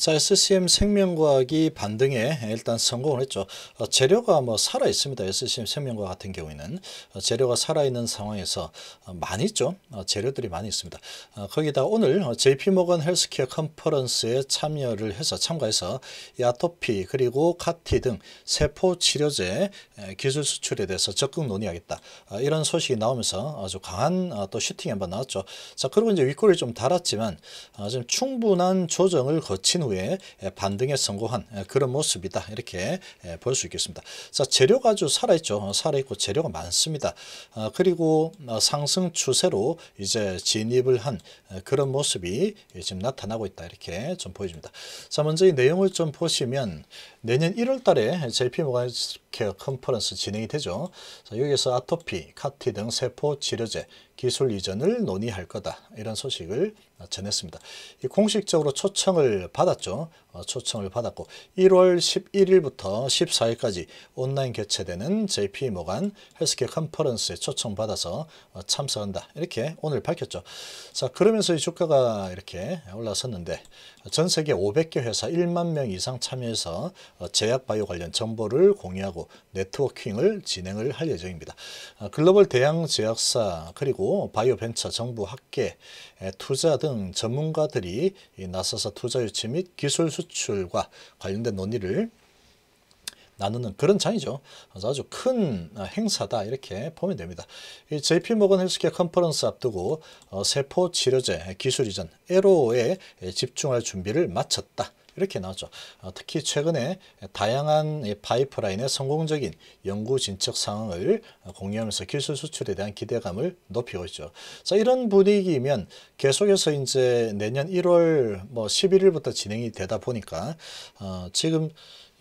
자, SCM 생명과학이 반등에 일단 성공을 했죠. 어, 재료가 뭐 살아 있습니다. SCM 생명과 같은 경우에는 어, 재료가 살아 있는 상황에서 어, 많이 있죠. 어, 재료들이 많이 있습니다. 어, 거기다 오늘 JP 모건 헬스케어 컨퍼런스에 참여를 해서 참가해서 아토피 그리고 카티 등 세포 치료제 기술 수출에 대해서 적극 논의하겠다. 어, 이런 소식이 나오면서 아주 강한 또 슈팅이 한번 나왔죠. 자, 그리고 이제 윗골이 좀 달았지만 지금 충분한 조정을 거친 후 후에 반등에 성공한 그런 모습이다 이렇게 볼 수 있겠습니다. 자 재료가 아주 살아있죠. 어, 살아있고 재료가 많습니다. 어, 그리고 어, 상승 추세로 이제 진입을 한 그런 모습이 지금 나타나고 있다 이렇게 좀 보여집니다. 자 먼저 이 내용을 좀 보시면 내년 1월 달에 JP 모바 케어 컨퍼런스 진행이 되죠. 자, 여기에서 아토피, 카티 등 세포 치료제 기술 이전을 논의할 거다 이런 소식을 전했습니다. 공식적으로 초청을 받았죠. 어, 초청을 받았고 1월 11일부터 14일까지 온라인 개최되는 JP 모간 헬스케어 컨퍼런스에 초청받아서 어, 참석한다. 이렇게 오늘 밝혔죠. 자 그러면서 이 주가가 이렇게 올라섰는데 전 세계 500개 회사 1만 명 이상 참여해서 어, 제약바이오 관련 정보를 공유하고 네트워킹을 진행을 할 예정입니다. 글로벌 대형 제약사 그리고 바이오벤처 정부 학계 투자 등 전문가들이 나서서 투자 유치 및 기술 수 수출과 관련된 논의를 나누는 그런 장이죠. 아주 큰 아, 행사다 이렇게 보면 됩니다. JP 모건 헬스케어 컨퍼런스 앞두고 어, 세포 치료제 기술 이전 에로에 집중할 준비를 마쳤다. 이렇게 나왔죠. 어, 특히 최근에 다양한 파이프라인의 성공적인 연구 진척 상황을 공유하면서 기술 수출에 대한 기대감을 높이고 있죠. 자, 이런 분위기면 계속해서 이제 내년 1월 뭐 11일부터 진행이 되다 보니까 어 지금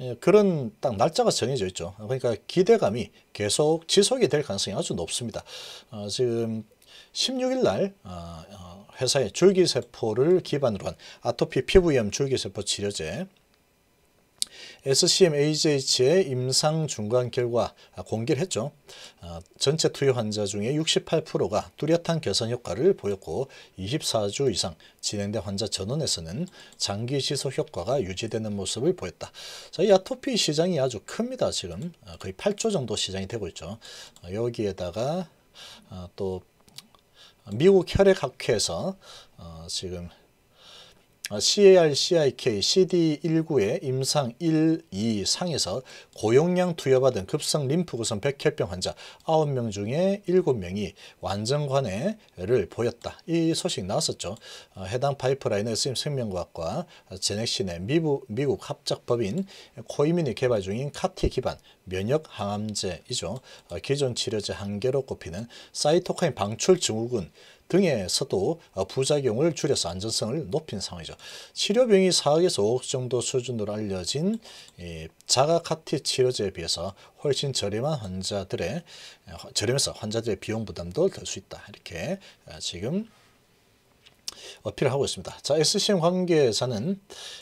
예, 그런 딱 날짜가 정해져 있죠. 그러니까 기대감이 계속 지속이 될 가능성이 아주 높습니다. 어 지금 16일 날 어, 어, 회사의 줄기세포를 기반으로 한 아토피 피부염 줄기세포 치료제 SCMAJH의 임상 중간 결과 공개를 했죠. 어, 전체 투여 환자 중에 68%가 뚜렷한 개선 효과를 보였고 24주 이상 진행된 환자 전원에서는 장기 지속 효과가 유지되는 모습을 보였다. 자, 이 아토피 시장이 아주 큽니다. 지금 거의 8조 정도 시장이 되고 있죠. 여기에다가 또 미국 혈액학회에서 어, 지금 아, CAR, CIK, CD19의 임상 1, 2 상에서 고용량 투여받은 급성 림프구성 백혈병 환자 9명 중에 7명이 완전관해를 보였다. 이 소식 나왔었죠. 아, 해당 파이프라인의 쓰임 생명과학과 제넥신의 미 미국 합작법인 코이민이 개발 중인 카티 기반 면역 항암제이죠. 아, 기존 치료제 한계로 꼽히는 사이토카인 방출 증후군 등에서도 어, 부작용을 줄여서 안전성을 높인 상황이죠. 치료병이 4억에서 5억 정도 수준으로 알려진 자가카티 치료제에 비해서 훨씬 저렴한 환자들의 어, 저렴해서 환자들의 비용 부담도 될 수 있다. 이렇게 어, 지금 어필을 하고 있습니다. 자, SCM 관계자는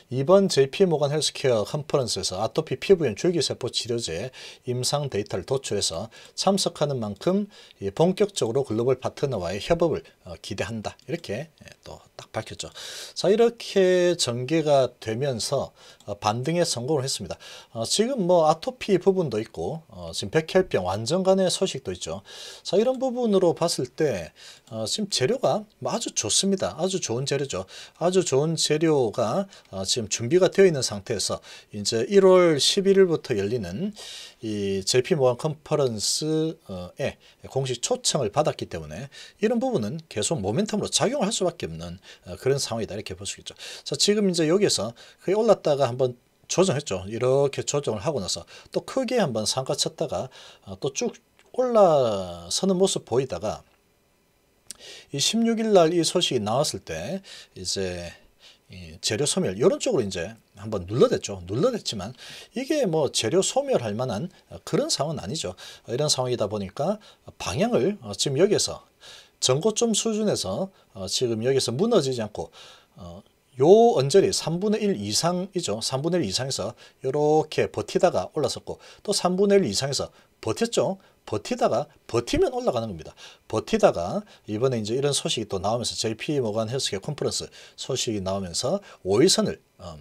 이번 JP모간 헬스케어 컨퍼런스에서 아토피 피부염 줄기세포 치료제 임상 데이터를 도출해서 참석하는 만큼 예, 본격적으로 글로벌 파트너와의 협업을 어, 기대한다. 이렇게 예, 또딱 밝혔죠. 자 이렇게 전개가 되면서 어, 반등에 성공을 했습니다. 어, 지금 뭐 아토피 부분도 있고 어, 지금 백혈병 완전간의 소식도 있죠. 자 이런 부분으로 봤을 때 지금 재료가 뭐 아주 좋습니다. 아주 좋은 재료죠. 아주 좋은 재료가 지금 준비가 되어 있는 상태에서 이제 1월 11일부터 열리는 이 JP 모한 컨퍼런스에 공식 초청을 받았기 때문에 이런 부분은 계속 모멘텀으로 작용할 수밖에 없는 어, 그런 상황이다 이렇게 볼 수 있죠. 자 지금 이제 여기에서 거의 올랐다가 한번 조정했죠. 이렇게 조정을 하고 나서 또 크게 한번 상가 쳤다가 어, 또쭉 올라서는 모습 보이다가 이 16일 날 이 소식이 나왔을 때 이제 이 재료 소멸 이런 쪽으로 이제 한번 눌러댔죠. 눌러댔지만 이게 뭐 재료 소멸할 만한 그런 상황은 아니죠. 이런 상황이다 보니까 방향을 어, 지금 여기에서 전고점 수준에서 어, 지금 여기서 무너지지 않고 어, 요 언저리 3분의 1 이상이죠. 3분의 1 이상에서 이렇게 버티다가 올라섰고 또 3분의 1 이상에서 버텼죠. 버티다가 버티면 올라가는 겁니다. 버티다가 이번에 이제 이런 소식이 또 나오면서 JP 모간 헬스케어 컨퍼런스 소식이 나오면서 5위선을 어,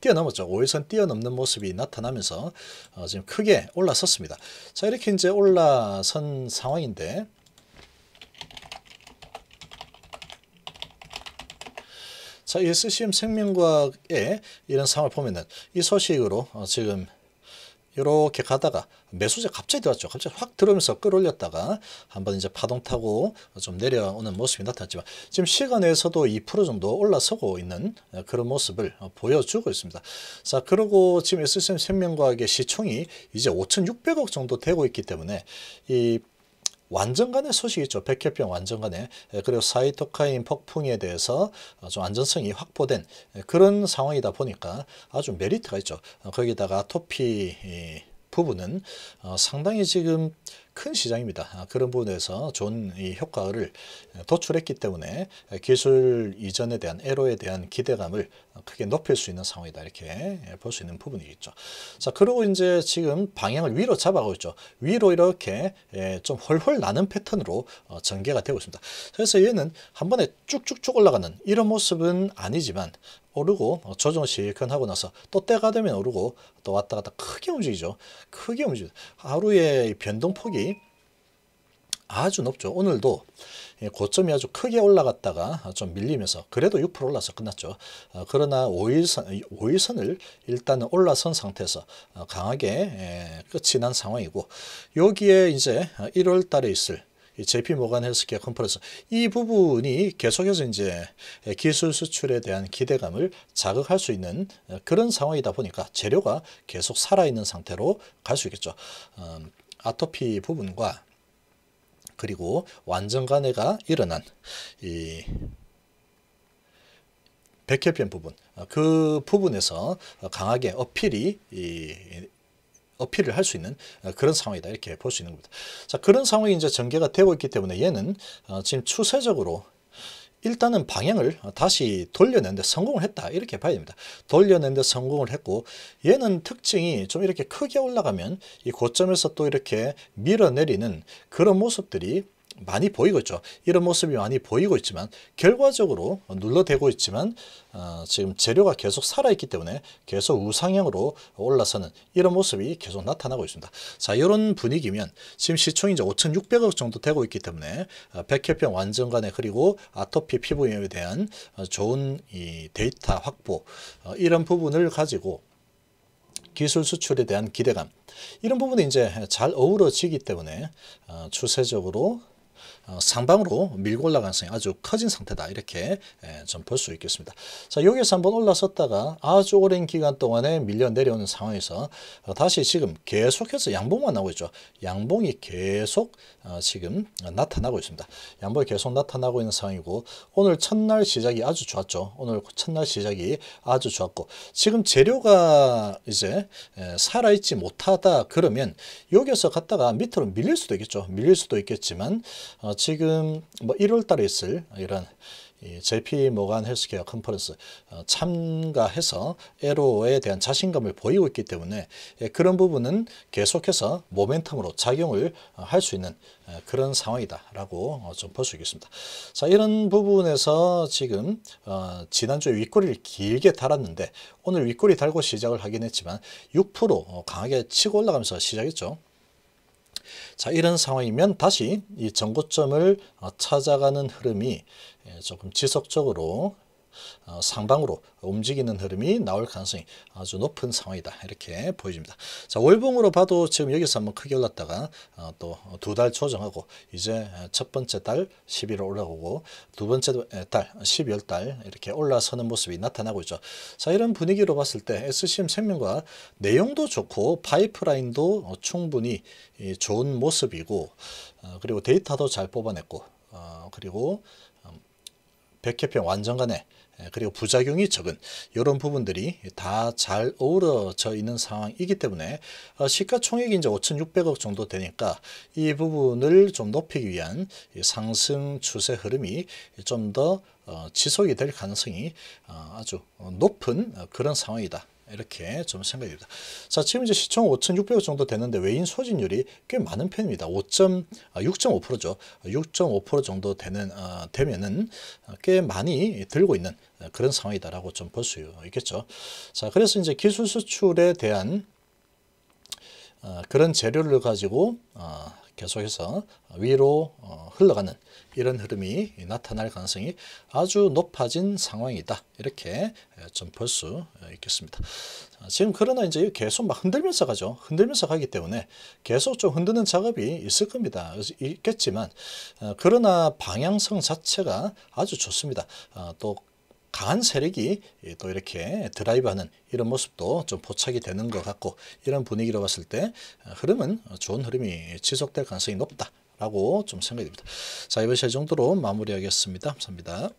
뛰어넘었죠. 5위선 뛰어넘는 모습이 나타나면서 어, 지금 크게 올라섰습니다. 자 이렇게 이제 올라선 상황인데 자, SCM 생명과학의 이런 상황을 보면은 이 소식으로 어, 지금 이렇게 가다가 매수세 갑자기 들어왔죠. 갑자기 확 들어오면서 끌어올렸다가 한번 이제 파동 타고 좀 내려오는 모습이 나타났지만 지금 시간에서도 2% 정도 올라서고 있는 어, 그런 모습을 어, 보여주고 있습니다. 자 그리고 지금 SSM 생명과학의 시총이 이제 5,600억 정도 되고 있기 때문에 이 완전간의 소식이 죠 백혈병 완전간에 예, 그리고 사이토카인 폭풍에 대해서 좀 안전성이 확보된 예, 그런 상황이다 보니까 아주 메리트가 있죠. 어, 거기다가 토피 부분은 어, 상당히 지금 큰 시장입니다. 아, 그런 부분에서 좋은 효과를 도출했기 때문에 기술 이전에 대한 에러에 대한 기대감을 크게 높일 수 있는 상황이다 이렇게 볼 수 있는 부분이겠죠. 자 그리고 이제 지금 방향을 위로 잡아가고 있죠. 위로 이렇게 예, 좀 훨훨 나는 패턴으로 어, 전개가 되고 있습니다. 그래서 얘는 한 번에 쭉쭉쭉 올라가는 이런 모습은 아니지만 오르고 어, 조정 실컷하고 나서 또 때가 되면 오르고 또 왔다 갔다 크게 움직이죠. 크게 움직이죠. 하루의 변동폭이 아주 높죠. 오늘도 예, 고점이 아주 크게 올라갔다가 좀 밀리면서 그래도 6% 올라서 끝났죠. 어, 그러나 5일선, 5일선을 일단은 올라선 상태에서 어, 강하게 예, 끝이 난 상황이고 여기에 이제 1월 달에 있을 JP 모간 헬스케어 컨퍼런스 이 부분이 계속해서 이제 기술 수출에 대한 기대감을 자극할 수 있는 어, 그런 상황이다 보니까 재료가 계속 살아있는 상태로 갈 수 있겠죠. 음, 아토피 부분과 그리고 완전간해가 일어난 이 백혈병 부분 어, 그 부분에서 강하게 어필이 이, 어필을 할 수 있는 어, 그런 상황이다 이렇게 볼 수 있는 겁니다. 자 그런 상황이 이제 전개가 되고 있기 때문에 얘는 어, 지금 추세적으로 일단은 방향을 다시 돌려낸데 성공을 했다 이렇게 봐야 됩니다. 돌려낸데 성공을 했고 얘는 특징이 좀 이렇게 크게 올라가면 이 고점에서 또 이렇게 밀어내리는 그런 모습들이 많이 보이고 있죠. 이런 모습이 많이 보이고 있지만 결과적으로 눌러대고 있지만 어, 지금 재료가 계속 살아있기 때문에 계속 우상향으로 올라서는 이런 모습이 계속 나타나고 있습니다. 자 이런 분위기면 지금 시총이 이제 5,600억 정도 되고 있기 때문에 어, 백혈병 완전간에 그리고 아토피 피부염에 대한 어, 좋은 이 데이터 확보 어, 이런 부분을 가지고 기술 수출에 대한 기대감 이런 부분이 이제 잘 어우러지기 때문에 추세적으로 어, 상방으로 밀고 올라간 선이 아주 커진 상태다 이렇게 예, 좀볼 수 있겠습니다. 자 여기서 에 한번 올라섰다가 아주 오랜 기간 동안에 밀려 내려오는 상황에서 어, 다시 지금 계속해서 양봉만 나오고 있죠. 양봉이 계속 어, 지금 나타나고 있습니다. 양봉이 계속 나타나고 있는 상황이고 오늘 첫날 시작이 아주 좋았죠. 오늘 첫날 시작이 아주 좋았고 지금 재료가 이제 예, 살아있지 못하다 그러면 여기서 갔다가 밑으로 밀릴 수도 있겠죠. 밀릴 수도 있겠지만 지금 뭐 1월 달에 있을 이런 이 JP 모간 헬스케어 컨퍼런스 어, 참가해서 에로에 대한 자신감을 보이고 있기 때문에 예, 그런 부분은 계속해서 모멘텀으로 작용을 어, 할수 있는 어, 그런 상황이다라고 좀 볼 수 있겠습니다. 자 이런 부분에서 지금 어 지난주에 윗꼬리를 길게 달았는데 오늘 윗꼬리 달고 시작을 하긴 했지만 6% 강하게 치고 올라가면서 시작했죠. 자, 이런 상황이면 다시 이 전고점을 어, 찾아가는 흐름이 예, 조금 지속적으로 어, 상방으로 움직이는 흐름이 나올 가능성이 아주 높은 상황이다. 이렇게 보여집니다. 자, 월봉으로 봐도 지금 여기서 한번 크게 올랐다가 어, 또두 달 조정하고 이제 첫 번째 달 11월 올라오고 두 번째 달 12월 달 이렇게 올라서는 모습이 나타나고 있죠. 자, 이런 분위기로 봤을 때 SCM 생명과 내용도 좋고 파이프라인도 충분히 좋은 모습이고 어, 그리고 데이터도 잘 뽑아냈고 그리고 음, 백혜평 완전간에 예, 그리고 부작용이 적은 이런 부분들이 다 잘 어우러져 있는 상황이기 때문에 어, 시가총액이 이제 5,600억 정도 되니까 이 부분을 좀 높이기 위한 상승 추세 흐름이 좀 더 어, 지속이 될 가능성이 어, 아주 높은 그런 상황이다. 이렇게 좀 생각이 니다 자, 지금 이제 시청 5,600억 정도 되는데 외인 소진율이 꽤 많은 편입니다. 6 5죠6.5% 아, 정도 되는 어, 되면은 꽤 많이 들고 있는 그런 상황이다라고 좀 볼 수 있겠죠. 자, 그래서 이제 기술 수출에 대한 어, 그런 재료를 가지고 어, 계속해서 위로 어, 흘러가는 이런 흐름이 나타날 가능성이 아주 높아진 상황이다. 이렇게 예, 좀볼수 어, 있겠습니다. 지금 그러나 이제 계속 막 흔들면서 가죠. 흔들면서 가기 때문에 계속 좀 흔드는 작업이 있을 겁니다. 있겠지만 그러나 어, 방향성 자체가 아주 좋습니다. 또 강한 세력이 또 이렇게 드라이브하는 이런 모습도 좀 포착이 되는 것 같고 이런 분위기로 봤을 때 어, 흐름은 좋은 흐름이 지속될 가능성이 높다. 라고 좀 생각이 듭니다. 자 이번 시간 정도로 마무리하겠습니다. 감사합니다.